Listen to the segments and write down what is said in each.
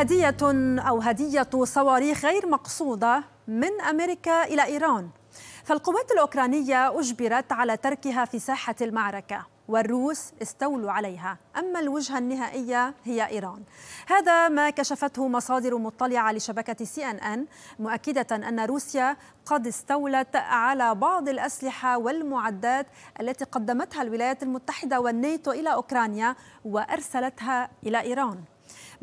هدية أو هدية صواريخ غير مقصودة من أمريكا إلى إيران فالقوات الأوكرانية أجبرت على تركها في ساحة المعركة والروس استولوا عليها أما الوجهة النهائية هي إيران هذا ما كشفته مصادر مطلعة لشبكة سي أن أن مؤكدة أن روسيا قد استولت على بعض الأسلحة والمعدات التي قدمتها الولايات المتحدة والنيتو إلى أوكرانيا وأرسلتها إلى إيران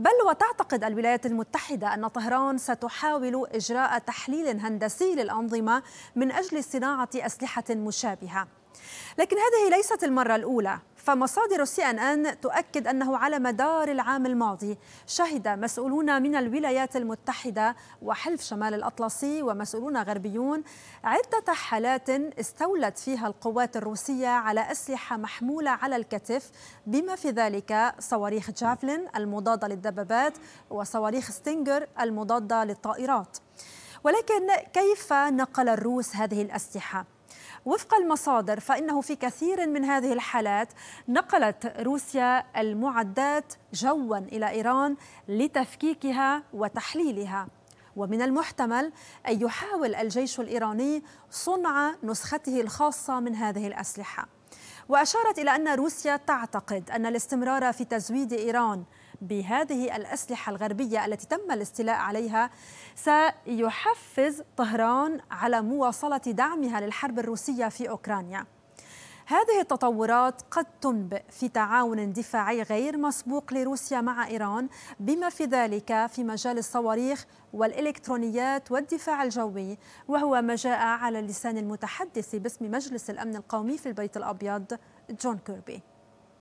بل وتعتقد الولايات المتحدة أن طهران ستحاول إجراء تحليل هندسي للأنظمة من أجل صناعة أسلحة مشابهة لكن هذه ليست المرة الأولى فمصادر سي ان ان تؤكد انه على مدار العام الماضي شهد مسؤولون من الولايات المتحده وحلف شمال الاطلسي ومسؤولون غربيون عده حالات استولت فيها القوات الروسيه على اسلحه محموله على الكتف بما في ذلك صواريخ جافلين المضاده للدبابات وصواريخ ستينجر المضاده للطائرات ولكن كيف نقل الروس هذه الاسلحه وفق المصادر فإنه في كثير من هذه الحالات نقلت روسيا المعدات جوا إلى إيران لتفكيكها وتحليلها ومن المحتمل أن يحاول الجيش الإيراني صنع نسخته الخاصة من هذه الأسلحة وأشارت إلى أن روسيا تعتقد أن الاستمرار في تزويد إيران بهذه الأسلحة الغربية التي تم الاستيلاء عليها سيحفز طهران على مواصلة دعمها للحرب الروسية في أوكرانيا هذه التطورات قد تنبئ في تعاون دفاعي غير مسبوق لروسيا مع إيران بما في ذلك في مجال الصواريخ والإلكترونيات والدفاع الجوي وهو ما جاء على لسان المتحدث باسم مجلس الأمن القومي في البيت الأبيض جون كيربي